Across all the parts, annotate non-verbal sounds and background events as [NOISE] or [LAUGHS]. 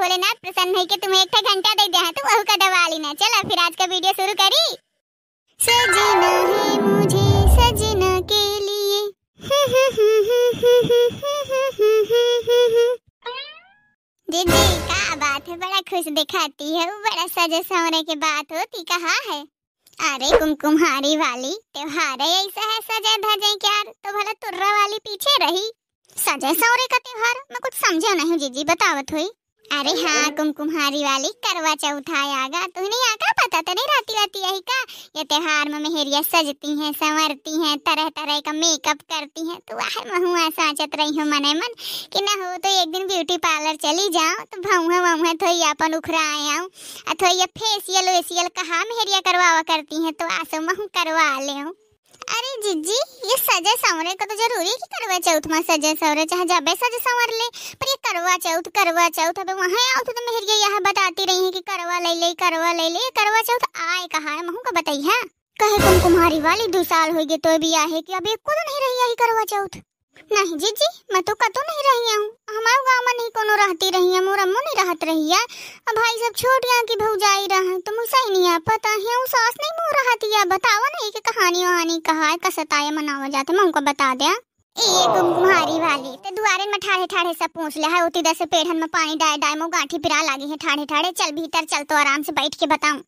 भोलेनाथ प्रसन्न है कि तुम्हें एक घंटा दे दिया है तो वह का दबा लेना चलो फिर आज का वीडियो शुरू करी सजना है मुझे सजना के लिए दीदी का बात है बड़ा खुश दिखाती है वो बड़ा सजे सवरे की बात होती कहा है अरे कुमकुमारी वाली त्योहार ऐसा है सजे धजे क्यार तो भला तुर्रा वाली पीछे रही सजे सवरे का त्योहार मैं कुछ समझा नहीं जीजी बतावत हुई अरे हाँ कुमकुमारी वाली करवा चौथा आगा नहीं आका पता तो नहीं रहती रहती यही का ये त्योहार में मेहरिया सजती हैं संवरती हैं तरह तरह का मेकअप करती हैं तो वाह महुआ सोचत रही हूँ मन मन कि ना हो तो एक दिन ब्यूटी पार्लर चली जाऊँ तो है तो ये अपन उखरा आया हूँ और ये फेसियल वेसियल कहाँ मेहरिया करवावा करती हैं तो आसो महू करवा ले हूँ अरे जीजी ये सजे संवरे का तो जरूरी है कि करवा चौथ में सजे संवरे चाहे जाबे सजे संवर ले पर ये करवा चौथ करवा चौथ अबे वहां आओ तो, तो मेहरिया यह बताती रही है कि करवा ले ले करवा ले ले करवा चौथ आए कहा है महू का बताई है हाँ? कहे तुम कुम्हारी वाली दो साल हो गए तो भी है कि अभी एक को तो नहीं रही आई करवा चौथ नहीं जी जी मैं तो कतो नहीं रही हूँ हमारे गाँव में नहीं कोनो रहती रही है मोर अम्मू नहीं रहत रही है अब भाई सब छोट यहाँ की जाई रहा तुम तो सही नहीं आ पता है वो सास नहीं मोर रहती है बताओ नहीं कि कहानी वहानी कहा है कसताया मनावा जाते मैं उनको बता दिया एक घुमारी वाली ते दुआरे में ठाड़े ठाड़े सब पूछ लिया है उती दस पेड़न में पानी डाय डाय मो गांठी पिरा लागी है ठाड़े ठाड़े चल भीतर चल तो आराम से बैठ के बताऊं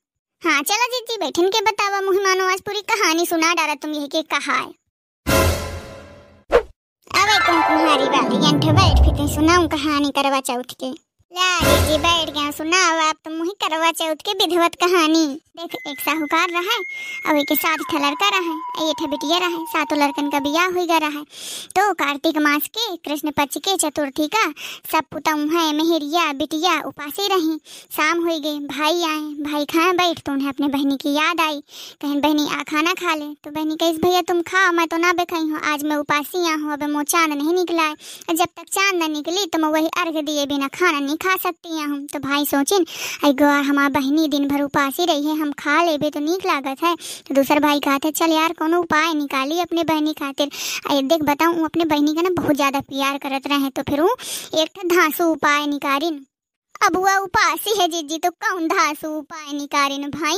हाँ चलो जीजी बैठन के बतावा मुहिमानो आज पूरी कहानी सुना डाला तुम यही के कहा है कहूँ वाली अंठवल फिर सुनाऊँ कहानी करवा चौथ के जी बैठ गया सुनाओ आप तो मुही करवा चौथ के विधिवत कहानी देख एक साहूकार रहा है और एक साथ ठा लड़का रहा है ये ठा बिटिया रहा है सातों लड़कन का बियाह हुई रहा है तो कार्तिक मास के कृष्ण पक्ष के चतुर्थी का सब पुतम है मेहरिया बिटिया उपासी रही शाम हुई गई भाई आए भाई खाए बैठ तो उन्हें अपने बहनी की याद आई कहीं बहनी आ खाना खा ले तो बहनी कही भैया तुम खाओ मैं तो ना बेखाई हूँ आज मैं उपासी यहाँ हूँ अब मोह चांद नहीं निकला है जब तक चांद ना निकली तो मैं वही अर्घ दिए बिना खाना नहीं खा सकती हैं हम तो भाई सोचिन अगो हमार बहनी दिन भर ही रही है हम खा ले तो नीक लागत है तो दूसर भाई कहते चल यार कोनो उपाय निकाली अपने बहनी खातिर अरे देख बताऊँ अपने बहनी का ना बहुत ज़्यादा प्यार करत रहे तो फिर एक धांसू उपाय निकारिन अब वह उपासी है जीजी तो कौन धांसू उपाय निकारिन भाई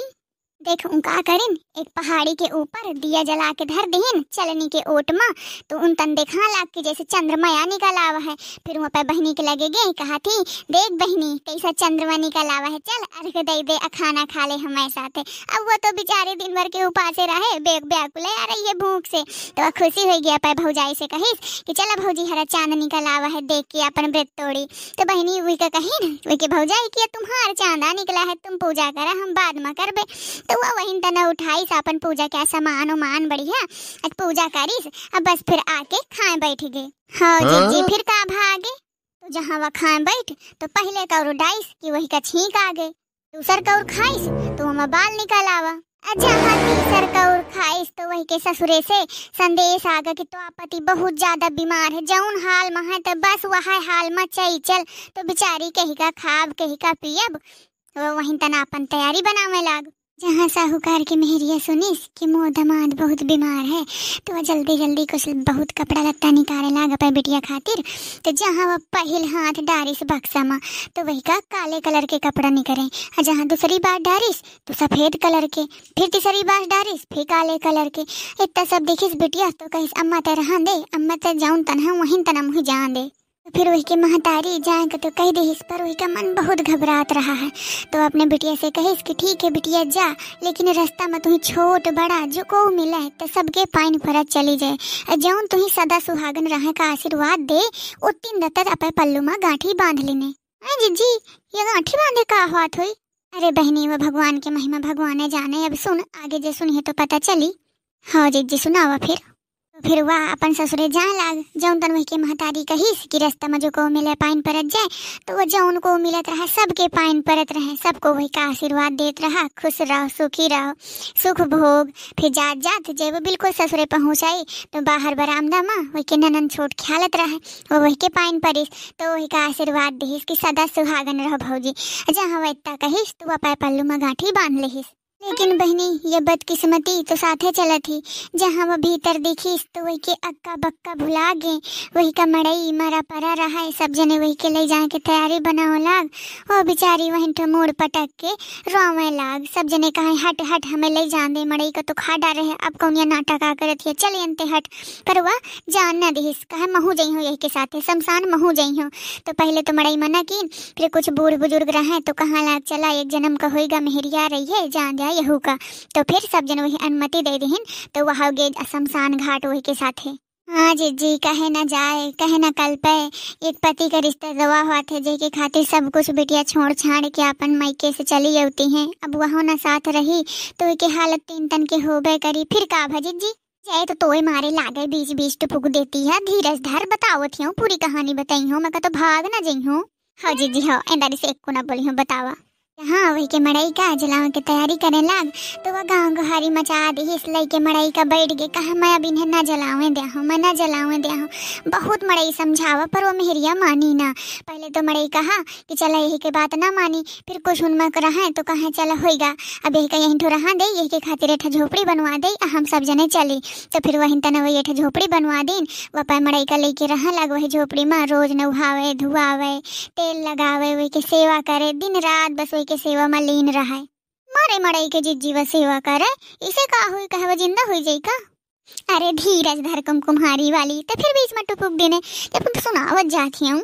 देख उनका करिन एक पहाड़ी के ऊपर दिया जला के धर दिन चलनी के ओट में तो उन तन देखा हाँ, लाग के जैसे चंद्रमया निकल आवा है फिर वहाँ पर बहनी के लगे गए कहा थी देख बहनी कैसा चंद्रमा निकल आवा है चल अर्घ दे दे खाना खा ले हमारे साथ है अब वो तो बेचारे दिन भर के ऊपर से रहे बेग ब्याकुल आ रही है भूख से तो खुशी हो गया पाए भौजाई से कहिस कि चला भौजी हरा चांद निकल आवा है देख के अपन व्रत तोड़ी तो बहनी वही का कही ना वही के भौजाई किया तुम्हारा चांदा निकला है तुम पूजा करा हम बाद में कर तो रउआ तो वहीं तना उठाई सापन पूजा के सामान उमान बढ़िया अब पूजा करीस अब बस फिर आके खाए बैठ गए हाँ जी जी हाँ। फिर का भागे तो जहाँ वह खाए बैठ तो पहले कौर उडाइस की वही का छींक आ गए दूसर कौर खाइस तो हमारा बाल निकल आवा जहाँ अच्छा, तीसर कौर खाइस तो वही के ससुरे से संदेश आगा कि तो आप पति बहुत ज्यादा बीमार है जौन हाल में है तो बस वह हाल में चल चल तो बिचारी कहीं का खाब कहीं का पियब तो वहीं तना अपन तैयारी बनावे लाग जहाँ साहूकार की मेहरिया सुनीस कि मोह दमाद बहुत बीमार है तो वह जल्दी जल्दी कुछ बहुत कपड़ा लत्ता निकाले लाग पे बिटिया खातिर तो जहाँ वह पहल हाथ डारिस बक्सा माँ तो वही का काले कलर के कपड़ा निकले और जहाँ दूसरी बार डारिस तो सफ़ेद कलर के फिर तीसरी बार डारिस फिर काले कलर के इतना सब देखिस बिटिया तो कहीं अम्मा तेरा दे अम्मा तेरा जाऊँ तनहा वहीं तना मुँह जान दे फिर वही के महतारी जाए तो कह दे इस पर वही का मन बहुत घबरात रहा है तो अपने बिटिया से कहे इसकी ठीक है बिटिया जा लेकिन रास्ता में तुम्हें छोट बड़ा जो को मिले तो सबके पानी फरत चली जाए जौन तुम्हें सदा सुहागन रह का आशीर्वाद दे उतनी दत्त अपने पल्लू में गांठी बांध लेने अरे जीजी ये गांठी बांधे का हाथ हुई अरे बहनी वह भगवान के महिमा भगवान जाने अब सुन आगे जे सुनिए तो पता चली हाँ जीजी सुनावा फिर तो फिर वह अपन ससुरे जाए लाग जौन तन वही के महतारी कहिस कि रास्ता में जो को मिले पाइन परत जाए तो वह जौन को मिलत रहा सबके पाइन परत रहे सबको वही का आशीर्वाद देत रहा खुश रहो सुखी रहो सुख भोग फिर जात जात जब बिल्कुल ससुरे पहुँच आई तो बाहर बरामदा माँ वही के ननन छोट ख्यालत रहे वो वही के पाइन परिस तो वही का आशीर्वाद दहीस कि सदा सुहागन रहो भौजी जहाँ वह इतना कहिस तो वह पाए पल्लू में गाँठी बांध लहीस लेकिन बहनी ये बदकिस्मती तो साथे चला थी जहाँ वो भीतर देखी तो वही के अक्का बक्का भुला गए वही का मड़ई मरा परा रहा है सब जने वही के ले जाए के तैयारी बनाओ लाग वो बेचारी वहीं तो मोड़ पटक के रोवे लाग सब जने कहा हट हट हमें ले जान दे मड़ई का तो खा डा रहे अब कौन यह नाटक आ करत है चले अंते हट पर वह जान न दिस कहा महू जई हूँ यही के साथ शमशान महू जई हूँ तो पहले तो मड़ई मना की फिर कुछ बूढ़ बुजुर्ग रहे तो कहाँ लाग चला एक जन्म का होगा मेहरिया रही है जान जाए यहू का तो फिर सब जन वही अनुमति दे दिहिन तो वह गे शमशान घाट वही के साथ है हाँ जी जी कहे ना जाए कहे ना पे एक पति का रिश्ता दवा हुआ थे जेके खातिर सब कुछ बिटिया छोड़ छाड़ के अपन मायके से चली अवती हैं अब वह ना साथ रही तो एक हालत तीन तन के हो गए करी फिर कहा भजित जी जाए तो तोय मारे लागे बीच बीच तो फुक देती है धीरज धर बताओ थी पूरी कहानी बताई हूँ मैं तो भाग ना जाइ हूँ हाँ जी जी हाँ इंदारी से एक को ना बोली हूँ बतावा हाँ वही के मड़ई का जलाओं के तैयारी करे लाग तो वह गांव को हरी मचा दी इस लई के मड़ई का बैठ गए कहा मैं अब इन्हें न जलावे दे हूँ मैं न जलावे दे हूँ बहुत मड़ई समझावा पर वो मेहरिया मानी ना पहले तो मड़ई कहा कि चला यही के बात ना मानी फिर कुछ उनमें रहा तो कहा चला होगा अब यही का यहीं ठो रहा दे यही के खातिर एठा झोपड़ी बनवा दे हम सब जने चली तो फिर वहीं तना वही एठा झोपड़ी बनवा दीन वह पाए मड़ई का लेके रहा लग वही झोपड़ी माँ रोज नहावे धुआवे तेल लगावे वही के सेवा करे दिन रात बस वही मड़ई के सेवा में लीन रहा है मारे मड़ई के जित जीवा सेवा कर इसे का हुई कहे वो जिंदा हुई जाई का अरे धीरज धर कुम्हारी वाली तो फिर बीच में टुपुक देने जब वो जाती हूँ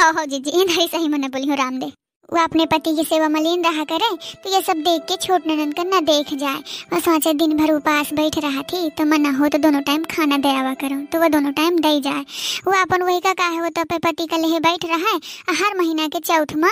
हाँ हाँ जी जी सही मना बोली हूँ रामदेव वो अपने पति की सेवा मलिन रहा करे तो ये सब देख के छोट ननन का न देख जाए और सोचे दिन भर उपास बैठ रहा थी तो मन हो तो दोनों टाइम खाना दया हुआ करूँ तो वह दोनों टाइम दे जाए वो अपन वही का कहा है वो तो अपने पति का लेहे बैठ रहा है हर महीना के चौथ माँ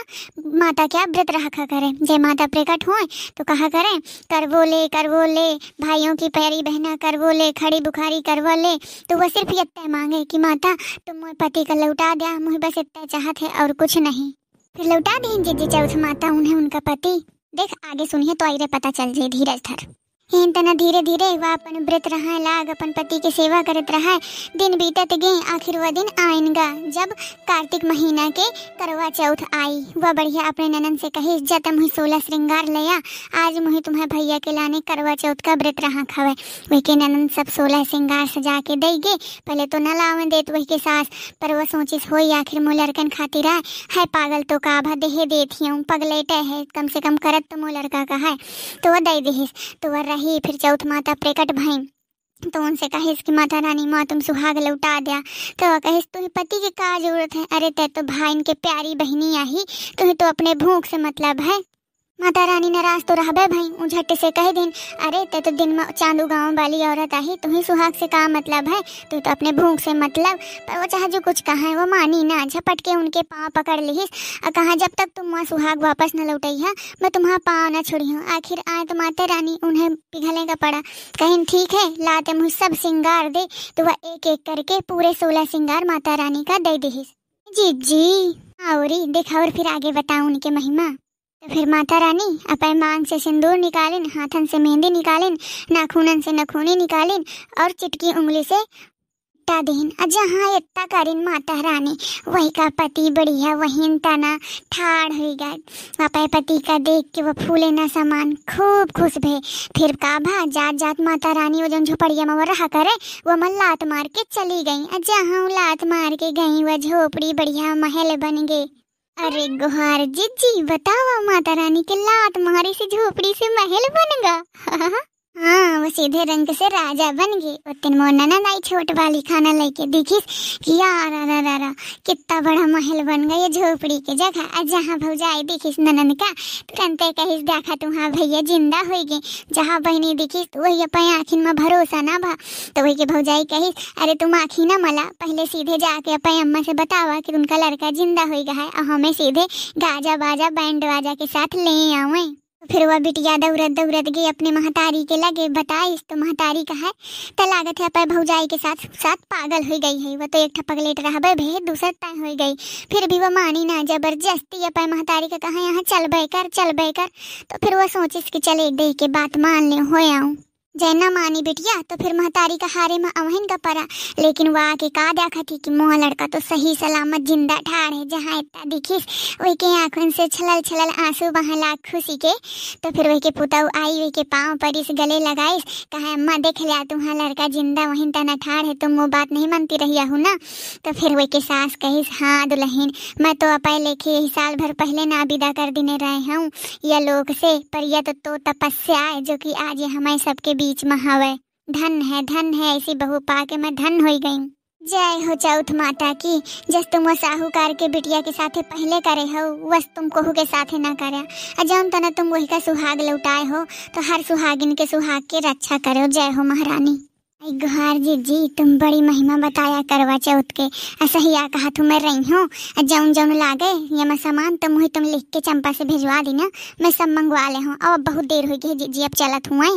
माता क्या व्रत रखा करे जय माता प्रकट हो तो कहा करें वो ले कर वो ले भाइयों की पैरी बहना कर वो ले खड़ी बुखारी करवा ले तो वह सिर्फ इतना मांगे कि माता तुम पति का लौटा दिया मुझे बस इतना चाहत है और कुछ नहीं फिर लौटा जे जे चौथ माता उन्हें उनका पति देख आगे सुनिए तो आइए पता चल जाए धीरज धर इन तना धीरे धीरे वह अपन व्रत रहा लाग अपन पति की सेवा करत रहा दिन बीतत गए आखिर वह दिन आएगा जब कार्तिक महीना के करवा चौथ आई वह बढ़िया अपने ननन से कही जब तुम सोलह श्रृंगार लिया आज मुहे तुम्हें भैया के लाने करवा चौथ का व्रत रहा खावे वही के ननन सब सोलह श्रृंगार सजा के दे गए पहले तो न दे देत वही के सास पर वह सोचिस हो आखिर मुँह लड़कन खातिर आए है पागल तो काभा देहे देती हूँ पगलेटे है कम से कम करत तो मुँह लड़का का है तो वह दे देहिस तो वह कही फिर चौथ तो माता प्रकट भई तो उनसे कहे कि माता रानी माँ तुम सुहाग लौटा दिया तो कहिस तुम्हें पति की का जरूरत है अरे तय तो भाई इनके प्यारी बहनी आही तुम्हें तो अपने भूख से मतलब है माता रानी नाराज तो रहा भाई ऊ झट से कह दिन अरे ते तो दिन में चांदू उगाओ वाली औरत आही ही सुहाग से का मतलब है तू तो अपने भूख से मतलब पर वो चाहे जो कुछ कहा है वो मानी ना झपट के उनके पाँव पकड़ लीस और कहा जब तक तुम वहाँ सुहाग वापस न लौटी है मैं तुम्हारा पाँव न छोड़ी हूँ आखिर आए तो माता रानी उन्हें पिघलने का पड़ा कहीं ठीक है लाते मुझ सब श्रृंगार दे तो वह एक एक करके पूरे सोलह श्रृंगार माता रानी का दे दीस जी जी और देखा और फिर आगे बताऊ उनके महिमा तो फिर माता रानी अपन मांग से सिंदूर निकालिन हाथन से मेहंदी निकालिन नाखूनन से नखूनी निकालिन और चिटकी उंगली से टा देन जहाँ इतना करीन माता रानी वही का पति बढ़िया वही तना ठाड़ हुई गए अपने पति का देख के वो फूले ना सामान खूब खुश भे फिर का भा जात जात माता रानी वो जो झोपड़िया में वो रहा करे वो मन लात मार के चली गई जहाँ लात मार के गई वह झोपड़ी बढ़िया महल बन गई अरे गुहार जी जी बताओ माता रानी के लात मारी से झोपड़ी से महल बनेगा [LAUGHS] वो सीधे रंग से राजा बन गई तीन मोर ना आई छोट वाली खाना लेके देखी कि यार रा रा रा कितना बड़ा महल बन गया झोपड़ी के जगह आज जहाँ भौजाई आई ननन का तुरंत कही देखा तू हाँ भैया जिंदा हो गए जहाँ बहनी दिखिस तो वही अपने आखिन में भरोसा ना भा तो वही के भौजाई कही अरे तुम आखी ना मला पहले सीधे जाके अपने अम्मा से बतावा कि उनका लड़का जिंदा हो गया है और हमें सीधे गाजा बाजा बैंड बाजा के साथ ले आऊँ तो फिर वह बिटिया दौड़त दौड़त गई अपने महतारी के लगे बताइस तो महतारी का है तो लागत है अपने भौजाई के साथ साथ पागल हो गई है वह तो एक लेट रहा भे दूसर तय हो गई फिर भी वह मानी ना जबरदस्ती अपन महतारी का कहा यहाँ चल कर चल बह कर तो फिर वह सोचिस कि चले देख के बात मान ले हो आऊँ जैना मानी बिटिया तो फिर महतारी का हारे में अवहन का परा लेकिन वह आके का देखा थी कि मोह लड़का तो सही सलामत जिंदा ठाड़ है जहाँ इतना दिखिस वही के आंखन से छलल छलल आंसू बहा ला खुशी के तो फिर वही के पुताऊ आई वही के पाँव पर इस गले लगाइस कहा अम्मा देख लिया तुम्हारा लड़का जिंदा वहीं तना ठाड़ है तुम वो बात नहीं मानती रही हो ना तो फिर वही के सास कहीस हाँ दुल्हन मैं तो अपाय लेखे यही साल भर पहले ना विदा कर देने रहे हूँ यह लोग से पर यह तो, तो तपस्या है जो कि आज हमारे सबके बीच में हवे धन है धन है ऐसी बहु पा के मैं धन हो गई जय हो चौथ माता की जस तुम वो साहूकार के बिटिया के साथ पहले करे हो वस तुम कोहू के साथ ना करे अजौन तो तुम वही का सुहाग लौटाए हो तो हर सुहागिन के सुहाग के रक्षा करो जय हो महारानी गुहार जी जी तुम बड़ी महिमा बताया करवा चौथ के असहिया कहा तुम मैं रही हूँ जौन जौन लागे ये मैं सामान तुम ही तुम लिख के चंपा से भिजवा देना मैं सब मंगवा ले हूँ और बहुत देर हो गई जी जी अब चलत हुआ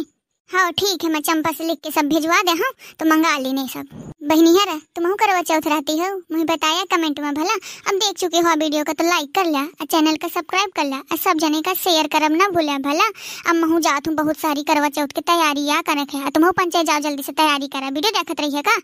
हाँ ठीक है मैं चंपा से लिख के सब भिजवा दे हूँ तो मंगा ली नहीं सब बहनी है तुम करवा चौथ रहती हो मुझे बताया कमेंट में भला अब देख चुके हो वीडियो का तो लाइक कर लिया और चैनल का सब्सक्राइब कर लिया और सब जने का शेयर करब ना भूलिया भला अब महू जात हूँ बहुत सारी करवा चौथ की तैयारी या कर तुम्हें पंचायत जाओ जल्दी से तैयारी करा वीडियो देखते रहिएगा